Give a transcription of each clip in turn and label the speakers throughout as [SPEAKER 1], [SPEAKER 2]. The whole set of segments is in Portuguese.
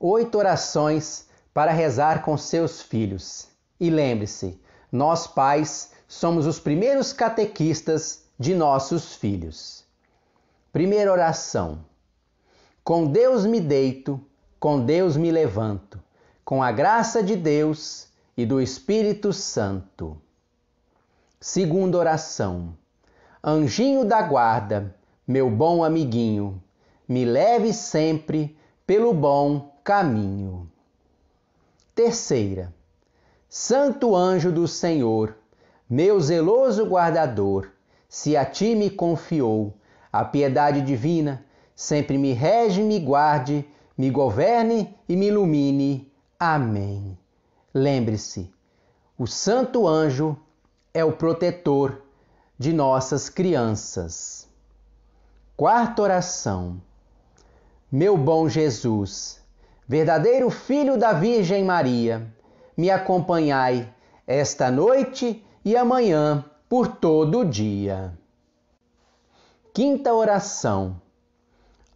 [SPEAKER 1] oito orações para rezar com seus filhos. E lembre-se, nós pais somos os primeiros catequistas de nossos filhos. Primeira oração. Com Deus me deito, com Deus me levanto, com a graça de Deus e do Espírito Santo. Segunda oração. Anjinho da guarda, meu bom amiguinho, me leve sempre pelo bom caminho. Terceira, Santo anjo do Senhor, meu zeloso guardador, se a ti me confiou, a piedade divina sempre me rege, me guarde, me governe e me ilumine. Amém. Lembre-se, o santo anjo é o protetor de nossas crianças. Quarta oração. Meu bom Jesus, verdadeiro Filho da Virgem Maria, me acompanhai esta noite e amanhã por todo o dia. Quinta oração.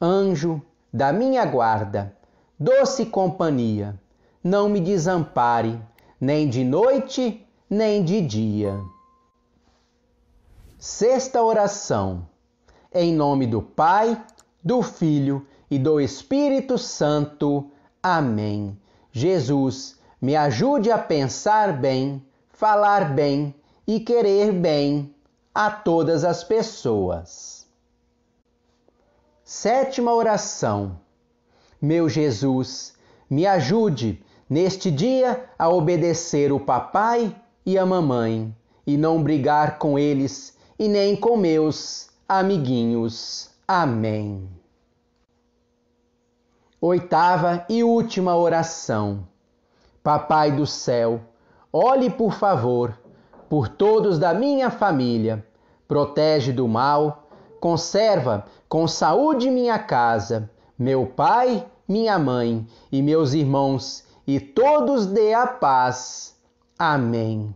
[SPEAKER 1] Anjo da minha guarda, doce companhia, não me desampare, nem de noite, nem de dia. Sexta oração. Em nome do Pai, do Filho e do Espírito Santo. Amém. Jesus, me ajude a pensar bem, falar bem e querer bem a todas as pessoas. Sétima oração. Meu Jesus, me ajude neste dia a obedecer o papai e a mamãe e não brigar com eles e nem com meus amiguinhos. Amém. Oitava e última oração. Papai do céu, olhe por favor por todos da minha família, protege do mal, conserva com saúde minha casa, meu pai, minha mãe e meus irmãos, e todos dê a paz. Amém.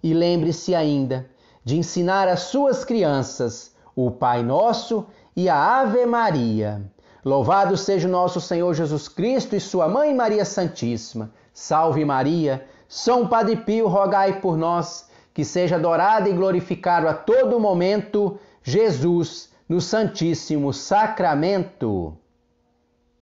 [SPEAKER 1] E lembre-se ainda de ensinar às suas crianças o Pai Nosso e a Ave Maria. Louvado seja o nosso Senhor Jesus Cristo e sua mãe Maria Santíssima. Salve Maria. São Padre Pio, rogai por nós, que seja adorado e glorificado a todo momento Jesus no Santíssimo Sacramento.